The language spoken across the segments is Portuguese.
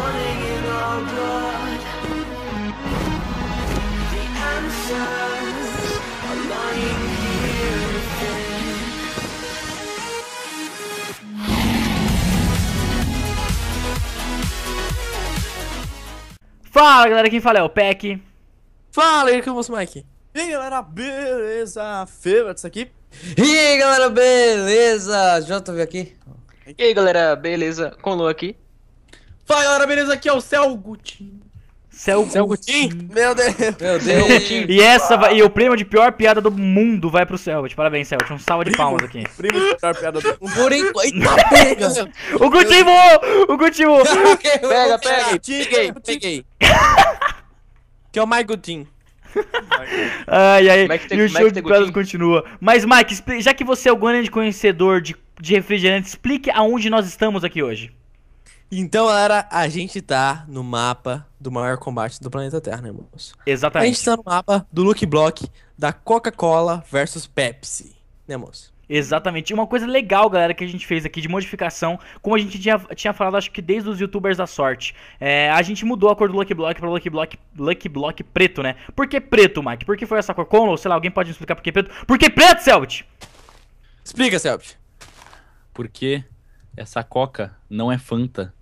running in our blood. The answers are lying here within. Fala galera, quem fala é o Peck. Fala aí, que eu vou o Mike. E aí galera, beleza? Febats aqui. E aí galera, beleza? JV aqui. E aí galera, beleza? Com aqui. Fala galera, beleza? Aqui é o Céu Gutinho. Céu, Céu Gutinho? Meu Deus. Meu Deus. E essa vai- e o prêmio de pior piada do mundo vai pro Céu Parabéns, Céu Um salve de palmas aqui. Primo de pior piada do mundo. Por enquanto. Eita, pega! O Gutinho voou! O Gutinho voou! pega, pega! Peguei, peguei. que é o Mike Gutinho. Ai, ai. É tem- e o show é de piadas continua. Mas, Mike, já que você é o grande conhecedor de, de refrigerante, explique aonde nós estamos aqui hoje. Então, galera, a gente tá no mapa do maior combate do planeta Terra, né, moço? Exatamente. A gente tá no mapa do look block da Coca-Cola versus Pepsi, né, moço? Exatamente. E uma coisa legal, galera, que a gente fez aqui de modificação, como a gente tinha, tinha falado, acho que desde os youtubers da sorte, é, a gente mudou a cor do Lucky Block para Lucky Block, Lucky Block preto, né? Por que preto, Mike? Por que foi essa cor? Como? Ou sei lá, alguém pode me explicar por que preto? Por que preto, Selbit? Explica, Selbit. Porque essa coca não é Fanta.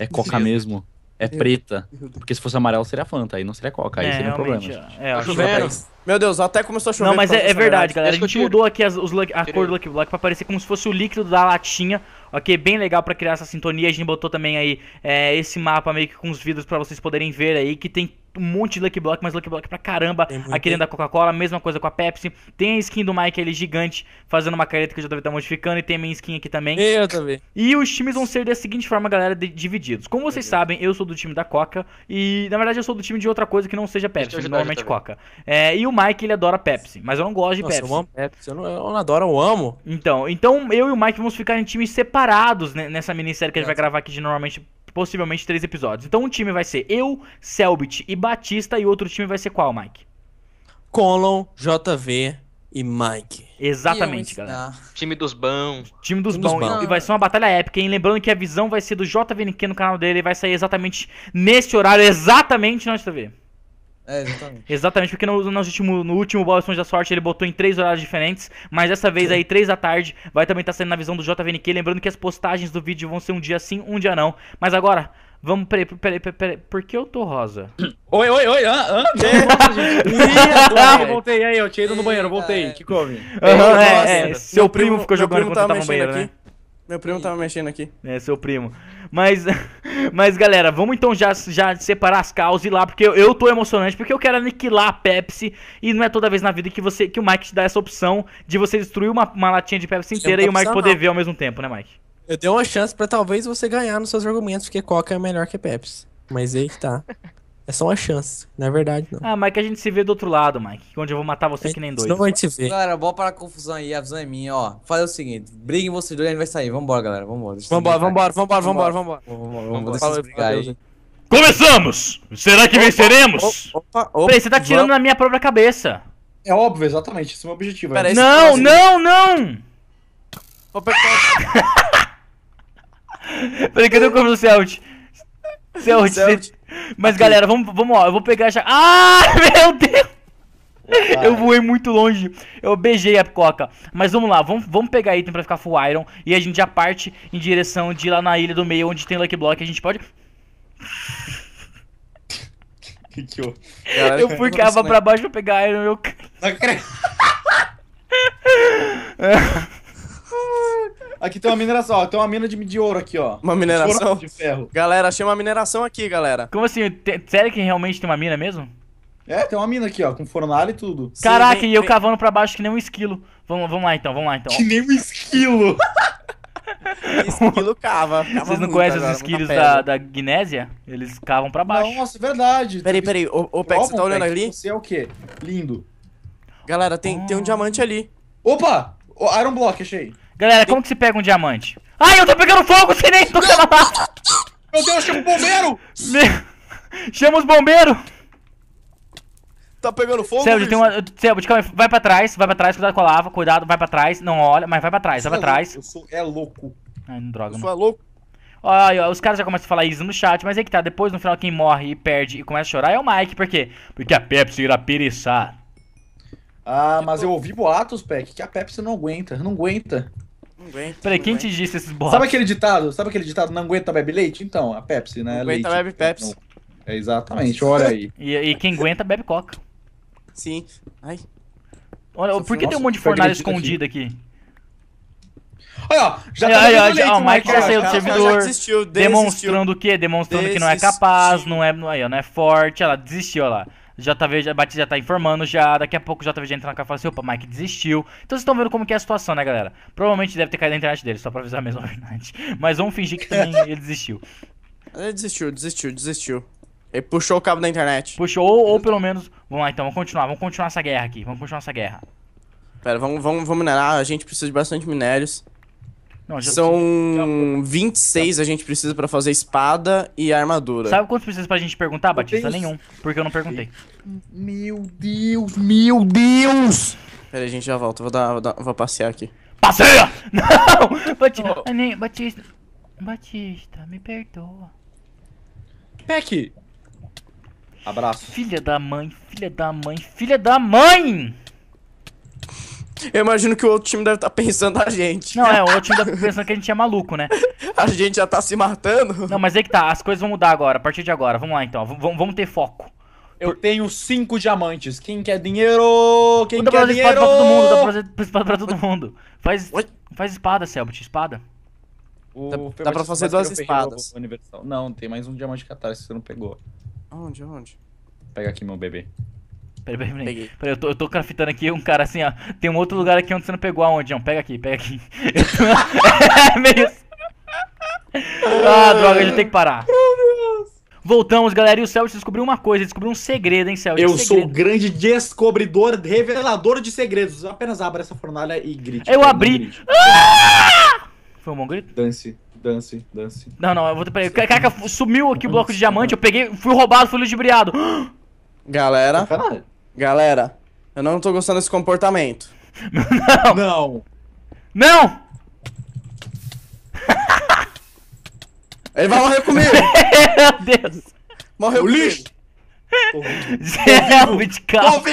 É coca Sim. mesmo. É eu, preta. porque se fosse amarelo seria Fanta, aí não seria coca, aí é, seria um problema. É, chovendo. Meu Deus, até começou a chover. Não, mas é, é verdade, é galera. A gente mudou aqui as, os, a cor do Lucky Block pra parecer como se fosse o líquido da latinha. Ok, bem legal pra criar essa sintonia. A gente botou também aí é, esse mapa meio que com os vidros pra vocês poderem ver aí, que tem um monte de Lucky Block, mas Lucky Block pra caramba. A querendo da Coca-Cola, mesma coisa com a Pepsi. Tem a skin do Mike ele gigante, fazendo uma careta que eu já deve estar modificando. E tem a minha skin aqui também. Eu também. E os times vão ser da seguinte forma, galera, de, divididos. Como vocês sabem, eu sou do time da Coca. E, na verdade, eu sou do time de outra coisa que não seja Pepsi, ajudar, normalmente Coca. É, e o Mike, ele adora Pepsi, mas eu não gosto de Nossa, Pepsi. Eu amo Pepsi, eu não, eu não adoro, eu amo. Então, então, eu e o Mike vamos ficar em times separados né, nessa minissérie que a gente vai gravar aqui de normalmente possivelmente três episódios. Então um time vai ser eu, Selbit e Batista, e outro time vai ser qual, Mike? Colon, JV e Mike. Exatamente, galera. Time dos bons. Time dos, bons. E vai ser uma batalha épica, hein? Lembrando que a visão vai ser do JVNQ no canal dele, vai sair exatamente nesse horário, exatamente na JV. É, exatamente. exatamente, porque no, no, último, no último Bob Esponja da Sorte ele botou em três horários diferentes, mas dessa vez aí, três da tarde, vai também estar tá saindo na visão do JVNQ. Lembrando que as postagens do vídeo vão ser um dia sim, um dia não. Mas agora, Vamos, peraí, peraí, peraí, peraí, por que eu tô rosa? Oi, oi, oi, ah, ah, é, voltei, aí, eu tinha ido no banheiro, voltei, que é. come? Uhum, é, é, seu primo, primo ficou jogando primo enquanto tá tava no banheiro, aqui. né? Meu primo tava mexendo aqui. É, seu primo. Mas, mas galera, vamos então já, já separar as causas e lá, porque eu, eu tô emocionante, porque eu quero aniquilar a Pepsi. E não é toda vez na vida que você que o Mike te dá essa opção de você destruir uma, uma latinha de Pepsi inteira e o Mike não. poder ver ao mesmo tempo, né, Mike? Eu dei uma chance para talvez você ganhar nos seus argumentos, porque Coca é melhor que Pepsi. Mas aí que tá. É só uma chance. Na é verdade, não. Ah, Mike, a gente se vê do outro lado, Mike. Onde eu vou matar você é, que nem dois. Não a gente se vê. Galera, bora parar a confusão aí. A visão é minha, ó. Fazer o seguinte. Briguem vocês dois e a gente vai sair. Vambora, galera. Vambora. Vambora, vambora, vambora, vambora, vambora. Vambora, brigar aí. Começamos! Será que opa, venceremos? Opa, opa, opa Peraí, você tá tirando vamos... na minha própria cabeça. É óbvio, exatamente. Esse é o meu objetivo. É não, não, não! Vou apertar... Peraí, cadê o combo do Celt? Celt, você... Mas galera, vamos, vamos eu vou pegar já. Ah, meu Deus! Opa. Eu voei muito longe, eu beijei a coca. Mas vamos lá, vamos, vamos pegar item pra ficar full iron. E a gente já parte em direção de lá na ilha do meio, onde tem Lucky Block. A gente pode. que que eu. Galera, eu furcava pra baixo pra pegar iron. Eu... Não acredito. Aqui tem uma mineração, ó. Tem uma mina de, de ouro aqui, ó. Uma mineração? De, de ferro. Galera, achei uma mineração aqui, galera. Como assim? sério que realmente tem uma mina mesmo? É, tem uma mina aqui, ó, com fornalha e tudo. Caraca, Sim, e eu tem... cavando pra baixo que nem um esquilo. Vamos, vamos lá então, vamos lá então. Que nem um esquilo! esquilo cava. cava Vocês não conhecem agora, os esquilos da, da Guinésia? Eles cavam pra baixo. Nossa, é verdade. Peraí, peraí. Ô, ô Peck, você tá olhando Peck, ali? Você é o quê? Lindo. Galera, tem, oh. tem um ah. diamante ali. Opa! O Iron Block, achei. Galera, como que se pega um diamante? Ai, eu tô pegando fogo sem nem tocar na Meu Deus, chama o bombeiro! Me... Chama os bombeiros! Tá pegando fogo, Selbit, tem uma... calma aí, vai pra trás, vai pra trás, cuidado com a lava, cuidado, vai pra trás, não olha, mas vai pra trás, vai pra trás. Eu sou é louco. Ai, não droga, eu Sou é louco. Olha, os caras já começam a falar isso no chat, mas é que tá, depois no final quem morre e perde e começa a chorar é o Mike, por quê? Porque a Pepsi irá pereçar. Ah, mas eu ouvi boatos, Peck, que a Pepsi não aguenta, não aguenta aguento. Peraí, quem te disse esses boatos? Sabe aquele ditado? Sabe aquele ditado? Não aguenta bebe leite? Então, a Pepsi, né? Não aguenta leite. bebe Pepsi. É, exatamente, olha aí. e, e quem aguenta bebe coca. Sim. Ai. Olha, Nossa, por que tem um monte de fornalha escondida aqui? aqui? Olha, já tá aí tá ai, leite, ó, o Mike já saiu do servidor. demonstrando desistiu, o quê? Demonstrando que não é capaz, não é, não é, não é forte. Ela desistiu, olha lá. JV já, Batista já tá informando já. Daqui a pouco o JV já entra na casa e fala assim: opa, Mike desistiu. Então vocês estão vendo como que é a situação, né, galera? Provavelmente deve ter caído na internet dele, só pra avisar mesmo a verdade. Mas vamos fingir que também ele desistiu. Ele desistiu, desistiu, desistiu. Ele puxou o cabo da internet. Puxou, ou, ou pelo menos. Vamos lá então, vamos continuar, vamos continuar essa guerra aqui. Vamos continuar essa guerra. Pera, vamos, vamos, vamos minerar, a gente precisa de bastante minérios. Não, já São já... 26 já... a gente precisa para fazer espada e armadura. Sabe quantos precisa pra gente perguntar, Batista? Nenhum, porque eu não perguntei. Meu Deus, meu Deus! Pera aí, gente, já volto. Vou dar, vou, dar, vou passear aqui. Passeia! Não! Batista, oh. Batista. Batista, me perdoa. Peck! Abraço. Filha da mãe, filha da mãe, filha da mãe! Eu imagino que o outro time deve estar tá pensando a gente. Não, é, o outro time deve tá estar pensando que a gente é maluco, né? A gente já tá se matando. Não, mas é que tá, as coisas vão mudar agora, a partir de agora. Vamos lá então, v vamos ter foco. Eu tenho cinco diamantes. Quem quer dinheiro? Quem quer dinheiro? Dá pra fazer Espada pra todo mundo. Dá pra espada pra todo mundo. Faz, faz espada, Selbit. Espada. O dá, dá pra fazer duas espadas. Universal. Não, tem mais um diamante catarse que você não pegou. Onde, onde? Pega aqui, meu bebê. Peraí, peraí, peraí. eu, tô, eu tô craftando aqui um cara assim, ó. Tem um outro lugar aqui onde você não pegou aonde, John. Pega aqui, pega aqui. é meio... Ah, droga, a gente tem que parar. Meu Deus. Voltamos, galera, e o Celso descobriu uma coisa, descobriu um segredo, hein, Celso. Eu sou o grande descobridor, revelador de segredos. Apenas abra essa fornalha e grite. Eu abri. Ah! Foi um bom grito? Dance, dance, dance. Não, não, eu vou... que. caraca, sumiu aqui o bloco de diamante, eu peguei, fui roubado, fui ludibriado. Galera, Caralho. Tá galera, eu não tô gostando desse comportamento. não. Não! Não! Ele vai morrer comigo! Meu Deus! Morreu o lixo! Zelbit, é calma!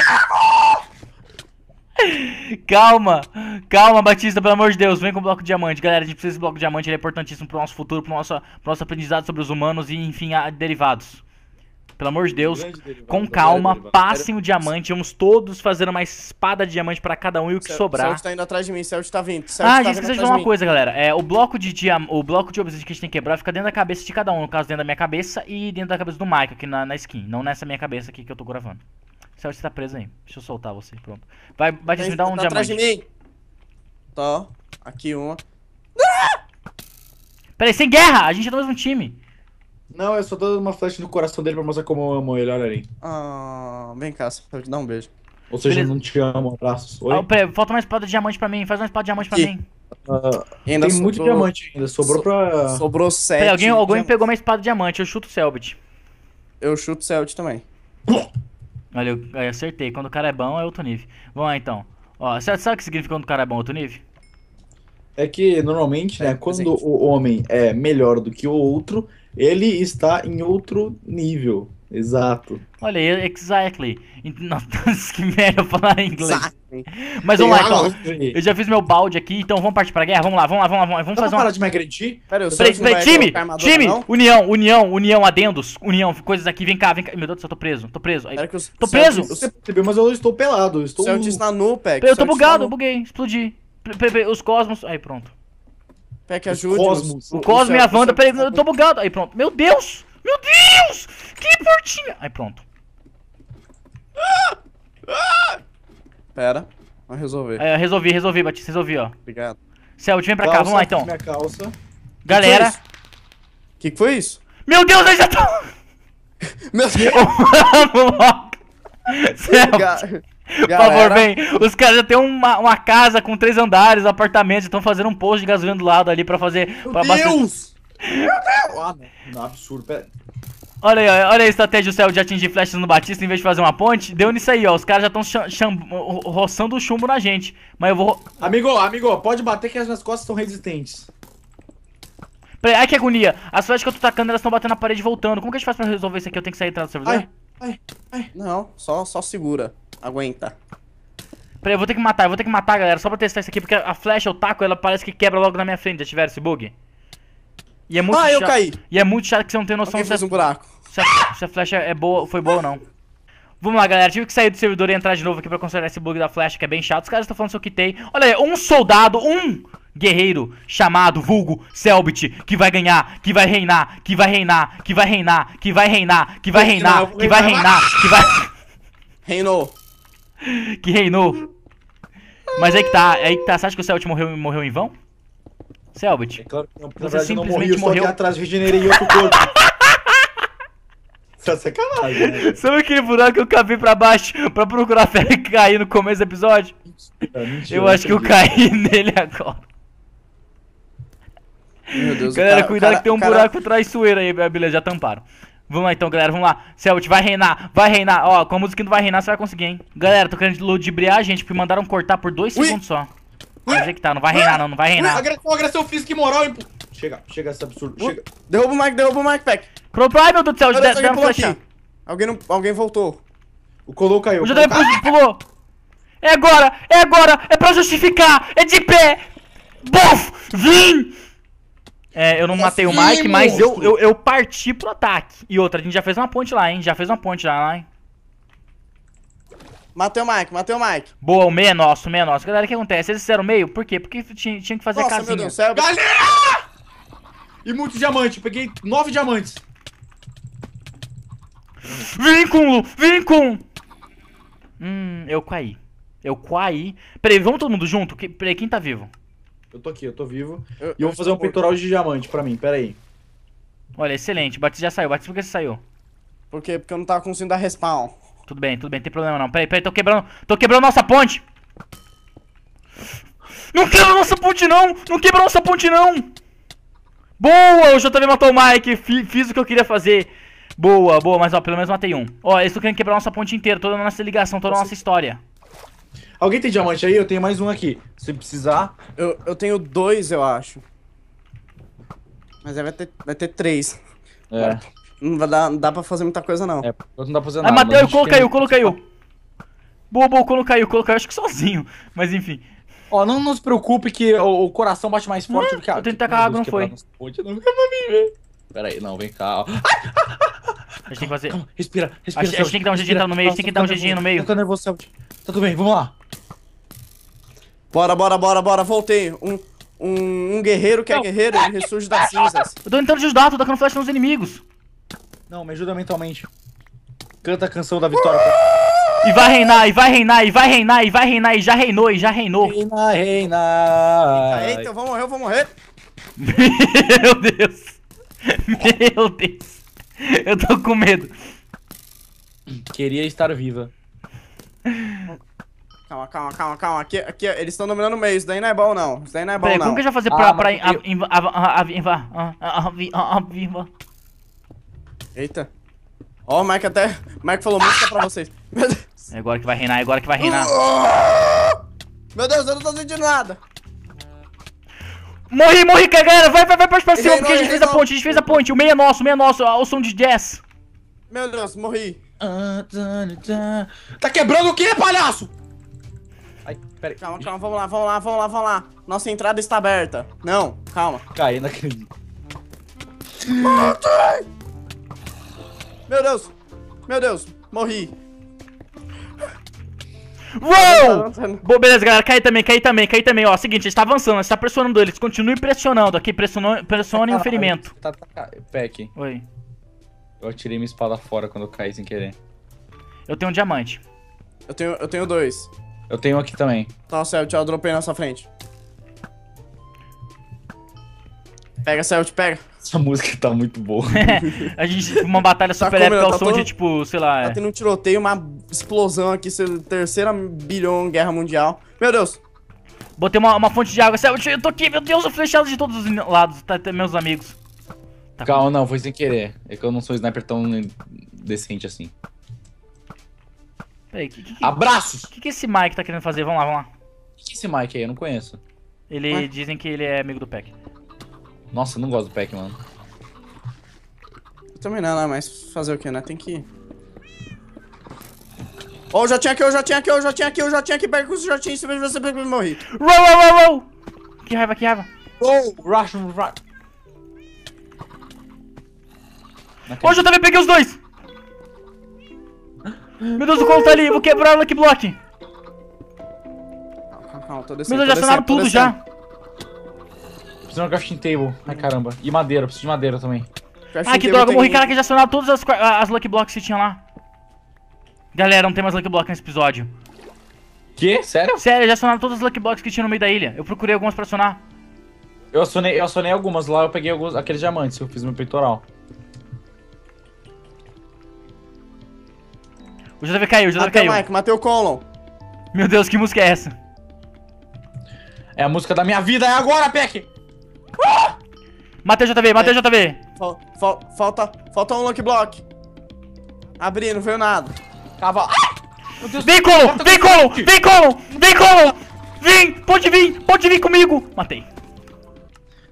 Calma, calma, Batista, pelo amor de Deus, vem com o bloco de diamante. Galera, a gente precisa desse bloco de diamante, ele é importantíssimo pro nosso futuro, pro nosso, pro nosso aprendizado sobre os humanos e, enfim, derivados. Pelo amor de Deus, com calma, passem o diamante. Vamos todos fazer uma espada de diamante para cada um e o que sobrar. O Celso tá indo atrás de mim, o Celso tá vindo. Celso ah, tá gente, vocês de uma coisa, galera. É, o bloco de diam... o bloco de obsidian que a gente tem que quebrar fica dentro da cabeça de cada um. No caso, dentro da minha cabeça e dentro da cabeça do Mike aqui na, na skin. Não nessa minha cabeça aqui que eu tô gravando. Celso, você tá preso aí. Deixa eu soltar você, pronto. Vai, Batista, me dar um tá diamante. Atrás de mim. Tá, aqui uma. Ah! Peraí, sem guerra! A gente é do mesmo time. Não, eu só dou uma flecha no coração dele pra mostrar como eu amo ele, olha ali. Ah, vem cá, pra te dar um beijo. Ou seja, Beleza. não te amo, abraços. Oi? Ah, pera, falta uma espada de diamante pra mim, faz uma espada de diamante pra e... mim. Uh, tem sobrou... muito diamante ainda, sobrou so, pra. Sobrou sete. Pera, alguém alguém pegou uma espada de diamante, eu chuto o Selbit. Eu chuto o Selbit também. Olha, eu, eu, acertei. Quando o cara é bom, é outro nível. Vamos lá então. Ó, sabe o que significa quando o cara é bom, outro nível? É que normalmente, né, é, quando o homem é melhor do que o outro, ele está em outro nível. Exato. Olha, exactly. Nossa, então, que merda falar em inglês. Exactly. Mas vamos lá, então. Eu já fiz meu balde aqui, então vamos partir pra guerra. Vamos lá, vamos lá, vamos lá. Vamos Dá fazer uma... de me agredir? Pera, eu peraí, peraí, time, time, não? união, união, união, adendos, união, coisas aqui. Vem cá, vem cá. Meu Deus do céu, tô preso, tô preso. Pera eu, tô preso. Eu percebeu, mas eu estou pelado. Eu estou... Celtics na nu, Eu tô bugado, eu buguei, explodi. Os cosmos... Aí, pronto que ajude. Cosmos. O, o Cosmo e a Wanda, peraí, eu tô bugado. Aí pronto. Meu Deus! Meu Deus! Que portinha! Aí pronto. Ah! Ah! Pera. vamos resolver. É, resolvi, resolvi, Batista, resolvi, ó. Obrigado. Celt, vem pra calça, cá, vamos lá então. Minha calça. Galera. O que, que, foi isso? Meu Deus, eles já tô. Meu Deus! Mano, por favor, vem. Os caras já têm uma, uma casa com três andares, apartamentos, estão fazendo um posto de gasolina do lado ali pra fazer. Meu pra Deus! Meu Deus! Ah, absurdo, pera. Olha aí, olha a estratégia do céu de atingir flechas no Batista em vez de fazer uma ponte. Deu nisso aí, ó. Os caras já estão roçando o chumbo na gente. Mas eu vou. Amigo, amigo, pode bater que as minhas costas estão resistentes. aí, ai que agonia. As flechas que eu tô tacando, elas estão batendo na parede e voltando. Como que a gente faz pra resolver isso aqui? Eu tenho que sair atrás do servidor? Ai, ai, ai. Não, só, só segura. Aguenta. Peraí, eu vou ter que matar, eu vou ter que matar, galera, só pra testar isso aqui, porque a flecha, o taco, ela parece que quebra logo na minha frente, já tiveram esse bug. E é muito ah, eu caí! E é muito chato que você não tem noção se, fez um buraco. Se, a, se a flecha é boa, foi boa ou não. Vamos lá, galera. Tive que sair do servidor e entrar de novo aqui pra consertar esse bug da flecha, que é bem chato. Os caras estão falando se eu quitei. Olha aí, um soldado, um guerreiro chamado vulgo Selbit, que vai ganhar, que vai reinar, que vai reinar, que vai reinar, que vai reinar, que vai reinar, que vai reinar, que vai... Reinou. que reinou. Mas aí é que tá, aí é que tá. Você acha que o Selbit morreu, morreu em vão? Selbit? É claro que não, você simplesmente não morri, eu morreu. Só atrás regenerei em outro corpo. Isso é tá sacanagem, né? Sabe aquele buraco que eu cavei pra baixo pra procurar a fera que caí no começo do episódio? É, mentira, mentira, eu acho que eu caí nele agora. Meu Deus, Galera, cara, cuidado cara, que tem um cara... buraco traiçoeiro aí, beleza, já tamparam. Vamos lá então, galera, vamos lá. Celt, vai reinar, vai reinar. Ó, com a música não vai reinar, você vai conseguir, hein. Galera, tô querendo ludibriar a gente, porque mandaram cortar por dois Ui. segundos só. Mas é que tá, não vai reinar não, não vai reinar. Agressão, agressão física e moral, hein. Chega, chega esse absurdo, chega. Derruba o Mike, derruba o Mike, Pack. Pronto, ai meu Deus do céu, de deram flecha. Alguém, não, alguém voltou. O Colou caiu. O JW pulou. É agora, é agora, é pra justificar, é de pé. Buf, vim. É, eu não matei o Mike, mas eu, eu, eu, parti pro ataque. E outra, a gente já fez uma ponte lá, hein? Já fez uma ponte lá, hein? Matei o Mike, matei o Mike. Boa, o meio é nosso, o meio é nosso. Galera, o que acontece? Eles fizeram meio? Por quê? Porque tinha, tinha que fazer Nossa, casinha. meu Deus do céu. Galera! E muito diamante. Peguei nove diamantes. Vem com, vem com. Hum, eu caí. Eu caí. Peraí, vamos todo mundo junto? Peraí, quem tá vivo? Eu tô aqui, eu tô vivo. Eu, e eu vou fazer um morto. peitoral de diamante pra mim, pera aí. Olha, excelente. Batista já saiu. Batista, por que você saiu? Por quê? Porque eu não tava conseguindo dar respawn. Tudo bem, tudo bem, não tem problema não. pera aí tô quebrando. Tô quebrando nossa ponte! Não quebra nossa ponte não! Não quebra nossa ponte não! Boa! O JV matou o Mike, fiz o que eu queria fazer. Boa, boa, mas ó, pelo menos matei um. Ó, eles estão querendo quebrar nossa ponte inteira, toda a nossa ligação, toda a nossa história. Alguém tem diamante aí? Eu tenho mais um aqui. Se precisar. Eu, eu tenho dois, eu acho. Mas aí vai ter, vai ter três. É. Não, vai dar, não dá pra fazer muita coisa, não. É, não dá pra fazer ah, nada. Ah, Matheus, o colo caiu, o colo caiu. Boa, boa, o colo caiu, o colo caiu, acho que sozinho. Mas enfim. Ó, não, não se preocupe que o, o coração bate mais forte do que a água. Eu tentei tacar tipo, a água, não foi. não Pera aí, não, vem cá. a gente tem que fazer. Calma, respira, respira. A gente, tem que dar um jeitinho no meio, a gente tem que dar um jeitinho no meio. Tá nervoso, Tá tudo bem, vamos lá. Bora, bora, bora, bora, voltei. Um, um, um guerreiro que é não. é guerreiro, ele ressurge das cinzas. Eu tô tentando ajudar, tô dando flash nos inimigos. Não, me ajuda mentalmente. Canta a canção da vitória. E vai reinar, e vai reinar, e vai reinar, e vai reinar, e já reinou, e já reinou. Reina, reina. eita, eu vou morrer, eu vou morrer. Meu Deus. Meu Deus. Eu tô com medo. Queria estar viva. Calma, calma, calma, calma. Aqui, aqui, eles estão dominando o meio. Isso daí não é bom, não. Isso daí não é bom, Peraí, não. como que ah, a a a fazer a Ah, pra a Eita. Ó, oh, o Mike até... O Mike falou música pra vocês. Meu Deus. É agora que vai reinar, é agora que vai reinar. Meu Deus, eu não tô sentindo nada. Morri, morri, é galera. Vai, vai, vai pra cima, porque a gente fez a ponte, a gente fez a ponte. O meio é nosso, o meio é nosso. a o som de jazz. Meu Deus, morri. Tá quebrando o quê, palhaço? Pera aí. Calma, calma, vamos lá, vamos lá, vamos lá, vamos lá. Nossa entrada está aberta. Não, calma. Caí naquele. Morte! Meu Deus! Meu Deus, morri. Uou! Bom, beleza, galera, cai também, cai também, cai também. Ó, seguinte, a gente tá avançando, a gente tá pressionando eles. Continue pressionando aqui, pressionem o tá, ferimento. Tá, tá, tá. Peck. Oi. Eu atirei minha espada fora quando eu caí sem querer. Eu tenho um diamante. Eu tenho, eu tenho dois. Eu tenho aqui também. Nossa, tá, Celt, eu dropei na sua frente. Pega, Celt, pega. Essa música tá muito boa. a gente, uma batalha tá super tá épica, tá o som todo... de tipo, sei lá. Tá é. tendo um tiroteio, uma explosão aqui, terceira bilhão guerra mundial. Meu Deus. Botei uma, uma fonte de água, Celt, eu tô aqui, meu Deus, eu flechado de todos os lados, tá, tá, meus amigos. Tá Calma, com... não, foi sem querer. É que eu não sou sniper tão decente assim. Peraí, que, que, Abraços! O que, que esse Mike tá querendo fazer? Vamos lá, vamos lá. O que é esse Mike aí? Eu não conheço. Ele Ué? dizem que ele é amigo do Pack. Nossa, eu não gosto do Pack, mano. Eu também não, né? Mas fazer o que, né? Tem que. Ó, oh, o jatinho aqui, ó, oh, o jatinho aqui, ó, já o jatinho aqui, já tinha aqui, pega os, jatinho em cima de você, pega morri. Roll, roll, roll, roll! Que raiva, que raiva. Oh, rush, rush. Hoje eu também peguei os dois! Meu Deus, o colo tá ali. Vou quebrar o Lucky Block. Calma, calma, tô descendo. Meu Deus, já acionaram tudo já. Preciso de uma crafting table. Ai, caramba. E madeira, preciso de madeira também. Crafting ah, que droga, eu morri. Caraca, já acionaram todas as, as Lucky Blocks que tinha lá. Galera, não tem mais Lucky Block nesse episódio. Que? Sério? Sério, já acionaram todas as Lucky Blocks que tinha no meio da ilha. Eu procurei algumas pra acionar. Eu acionei, eu acionei algumas lá, eu peguei alguns, aqueles diamantes, eu fiz meu peitoral. O JV caiu, o JV caiu. Matei Mike, matei o Colon. Meu Deus, que música é essa? É a música da minha vida, é agora, Peck! Ah! Matei o JV, matei o JV. Fal, fal, falta, falta um lock block. Abri, não veio nada. Cavalo. Ah! Vem, Colon! Vem, Colon! Vem, Colon! Vem, Colon! Vem! Pode vir! Pode vir comigo! Matei.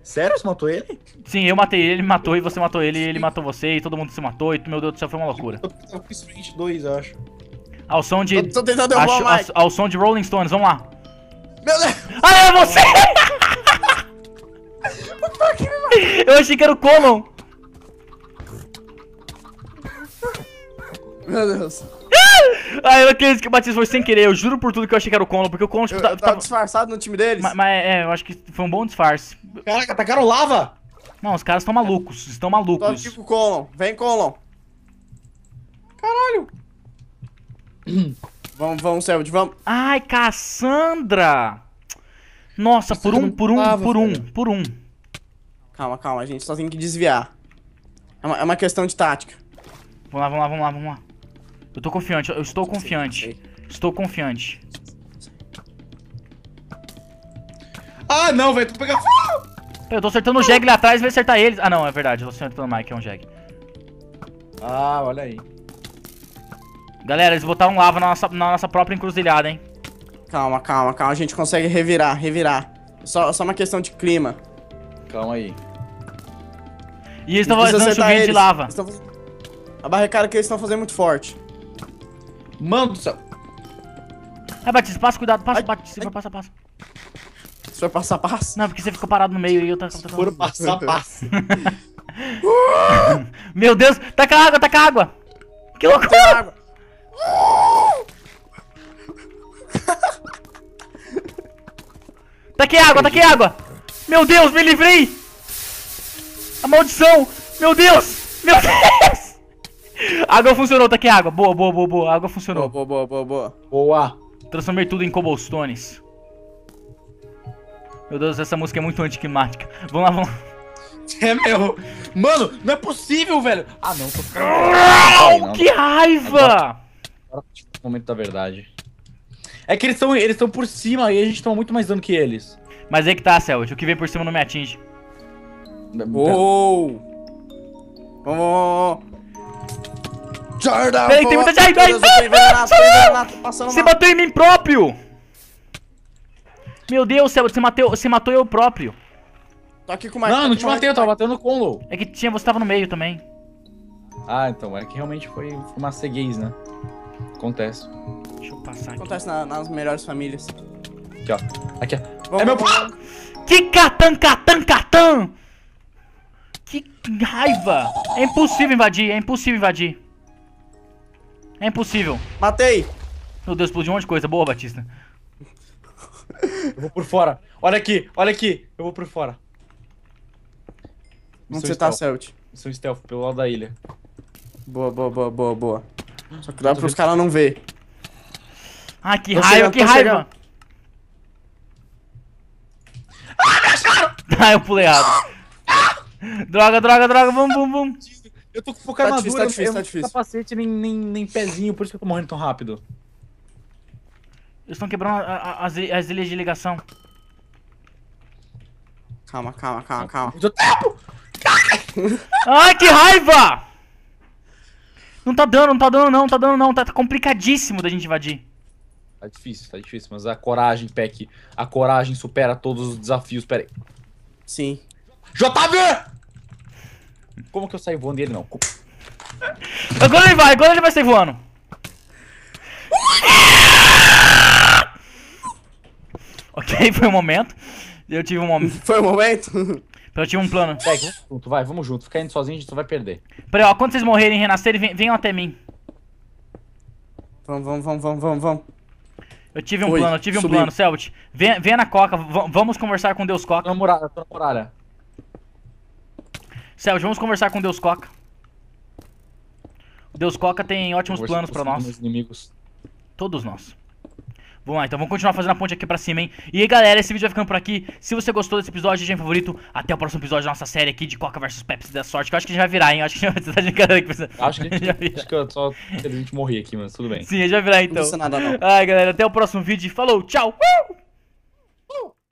Sério? Você matou ele? Sim, eu matei ele, ele matou, e você matou ele, ele matou você, e todo mundo se matou, e meu Deus do céu, foi uma loucura. Eu fiz 22, eu acho. Ao som de. Tô, tô tentando derrubar, ao, ao, ao som de Rolling Stones, vamos lá. Meu Deus! Ah, é você! eu achei que era o Colon! Meu Deus. Aí eu acredito que o Batista foi sem querer. Eu juro por tudo que eu achei que era o Conlon, porque o Conlon, tipo, tá, tava, disfarçado no time deles. Mas, mas, é, é, eu acho que foi um bom disfarce. Caraca, atacaram lava! Não, os caras estão malucos, estão malucos. Tô tipo Conlon. Vem, Conlon. Caralho. vamos, vamos, Sérgio, vamos. Ai, Cassandra! Nossa, tá por, um, por, um, por um, por um, por um, Calma, calma, gente. Só tem que desviar. É uma, é uma questão de tática. Vamos lá, vamos lá, vamos lá, vamos lá. Eu tô confiante, eu estou confiante. Estou confiante. Ah, não, velho, tu pegar Eu tô acertando o Jag lá atrás, vai acertar eles. Ah, não, é verdade, eu tô acertando o Mike, é um Jag. Ah, olha aí. Galera, eles botaram lava na nossa, na nossa própria encruzilhada, hein. Calma, calma, calma, a gente consegue revirar, revirar. Só, só uma questão de clima. Calma aí. E eles estão fazendo chuvinha eles. de lava. Eles A barricada que eles estão fazendo é muito forte. Mano do céu. Ai, é, Batista, passa, cuidado, passa, ai, Batista, ai. passa, passa. Você vai passar passa. Não, porque você ficou parado no meio e eu tava... Se for passar passo. Meu Deus, taca tá água, taca tá água. Que tá loucura. Água. Taquei água, taquei água. Meu Deus, me livrei. A maldição. Meu Deus, meu Deus. água funcionou, tá aqui água. Boa, boa, boa, boa. Água funcionou. Boa, boa, boa, boa. Boa. Transformei tudo em cobblestones. Meu Deus, essa música é muito anticlimática. Vamos lá, vamos lá. É, meu. Mano, não é possível, velho. Ah, não, tô ficando. Não, que raiva! Agora, momento da verdade. É que eles estão eles por cima e a gente toma muito mais dano que eles. Mas é que tá, Celt. O que vem por cima não me atinge. Uou! Vamos, vamos, vamos. Jordan! Peraí, tem muita Jair! Ai, Você bateu em mim próprio! Meu Deus, você matou, você matou eu próprio. Tô aqui com mais. Não, não te matei, eu tava batendo com o É que tinha, você tava no meio também. Ah, então, é que realmente foi uma ceguez, né? Acontece. Deixa eu passar aqui. Acontece na, nas melhores famílias. Aqui, ó. Aqui, ó. Vamos, é meu pai! Que catan, catan, catan! Que raiva! É impossível invadir, é impossível invadir. É impossível. Matei. Meu Deus, explodiu um monte de coisa. Boa, Batista. Eu vou por fora. Olha aqui, olha aqui. Eu vou por fora. Onde você tá, Celt? Sou stealth, pelo lado da ilha. Boa, boa, boa, boa, boa. Só que dá pros vendo... caras não ver. Ah, que raiva, chegando, que raiva. Ah, me acharam! ah, eu pulei errado. Ah! droga, droga, droga. vum, vum, vum. Eu tô com pouca tá difícil, tá, tá difícil, capacete nem, nem, nem pezinho, por isso que eu tô morrendo tão rápido. Eles estão quebrando a, a, as, as ilhas de ligação. Calma, calma, calma, calma. Deu tempo! Ai, que raiva! Não tá dando, não tá dando não, não tá dando não, tá, tá complicadíssimo da gente invadir. Tá difícil, tá difícil, mas a coragem, Peck, a coragem supera todos os desafios, pera aí. Sim. JV! Como que eu saio voando dele não? Agora ele vai, agora ele vai sair voando. ok, foi um momento. Eu tive um momento. Foi um momento? Então, eu tive um plano. Pega, vamos junto, vai, vamos junto. Fica indo sozinho, a gente só vai perder. Peraí, ó, quando vocês morrerem e renascerem, venham até mim. Vamos, vamos, vamos, vamos, vamos, Eu tive um Oi, plano, eu tive um plano, Celt. Venha, venha na coca, vamos conversar com Deus Coca. Tô na muralha, tô na muralha. Céu, vamos conversar com o Deus Coca. O Deus Coca tem ótimos planos pra nós. Inimigos. Todos nós. Vamos lá, então vamos continuar fazendo a ponte aqui pra cima, hein? E aí, galera, esse vídeo vai ficando por aqui. Se você gostou desse episódio, deixa em favorito. Até o próximo episódio da nossa série aqui de Coca vs Pepsi da Sorte, que eu acho que já vai virar, hein? acho que gente vai precisar de cara que Acho que a gente, acho que eu só a gente morrer aqui, mas tudo bem. Sim, já vai virar então. Não nada, não. Ai, galera, até o próximo vídeo. Falou, tchau! Uh!